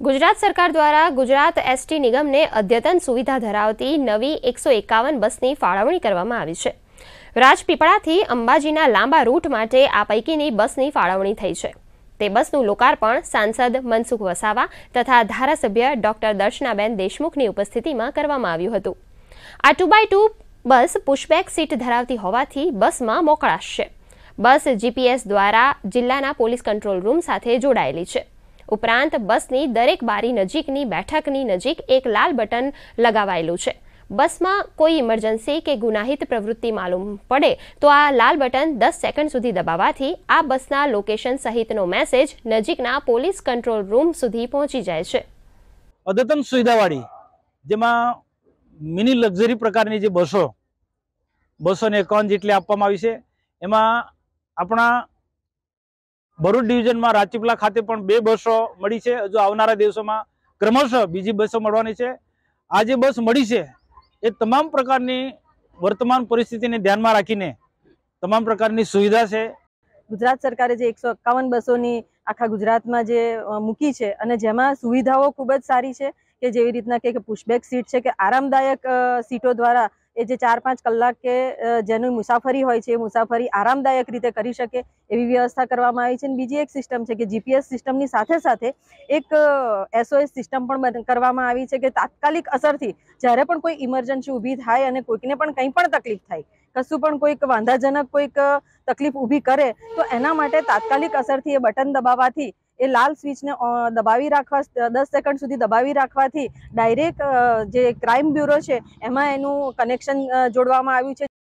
ગુજરાત સરકાર દ્વારા ગુજરાત એસટી નિગમને અદ્યતન સુવિધા ધરાવતી નવી એકસો એકાવન બસની ફાળવણી કરવામાં આવી છે રાજપીપળાથી અંબાજીના લાંબા રૂટ માટે આ પૈકીની બસની ફાળવણી થઈ છે તે બસનું લોકાર્પણ સાંસદ મનસુખ વસાવા તથા ધારાસભ્ય ડોક્ટર દર્શનાબેન દેશમુખની ઉપસ્થિતિમાં કરવામાં આવ્યું હતું આ two by two bus pushback seat ધરાવતી હોવાથી બસમાં મોકળાશ છે બસ જીપીએસ દ્વારા જિલ્લાના પોલીસ કંટ્રોલ રૂમ સાથે જોડાયેલી છે ઉપરાંત બસની દરેક બારી નજીકની બેઠકની નજીક એક લાલ બટન લગાવાયેલું છે બસમાં કોઈ ઇમરજન્સી કે ગુનાહિત પ્રવૃત્તિ માલુમ પડે તો આ લાલ બટન દસ સેકન્ડ સુધી દબાવવાથી આ બસના લોકેશન સહિતનો મેસેજ નજીકના પોલીસ કંટ્રોલ રૂમ સુધી પહોંચી જાય છે અદ્યતન સુવિધાવાળી જેમાં મિની લક્ઝરી પ્રકારની જે બસો બસોને એકાવન જેટલી આપવામાં આવી છે એમાં આપણા ભરૂચ ડિવિઝનમાં રાજપીપલા ખાતે પણ બે બસો મળી છે હજુ આવનારા દિવસોમાં ક્રમશઃ બીજી બસો મળવાની છે આ જે બસ મળી છે એ તમામ પ્રકારની વર્તમાન પરિસ્થિતિને ધ્યાનમાં રાખીને તમામ પ્રકારની સુવિધા છે ગુજરાત સરકારે જે એકસો એકાવન બસોની આખા ગુજરાતમાં જે મૂકી છે અને જેમાં સુવિધાઓ ખૂબ જ સારી છે કે જેવી રીતના કે પુશબેક સીટ છે કે આરામદાયક સીટો દ્વારા એ જે ચાર પાંચ કલાક કે જેની મુસાફરી હોય છે એ મુસાફરી આરામદાયક રીતે કરી શકે એવી વ્યવસ્થા કરવામાં આવી છે અને બીજી એક સિસ્ટમ છે કે જીપીએસ સિસ્ટમની સાથે સાથે એક એસઓએસ સિસ્ટમ પણ કરવામાં આવી છે કે તાત્કાલિક અસરથી જ્યારે પણ કોઈ ઇમરજન્સી ઊભી થાય અને કોઈકને પણ કંઈ પણ તકલીફ થાય કશું પણ કોઈક વાંધાજનક કોઈક તકલીફ ઊભી કરે તો એના માટે તાત્કાલિક અસરથી એ બટન દબાવવાથી એ લાલ સ્વિચને દબાવી રાખવા દસ સેકન્ડ સુધી દબાવી રાખવાથી ડાયરેક્ટ જે ક્રાઇમ બ્યુરો છે એમાં એનું કનેક્શન જોડવામાં આવ્યું છે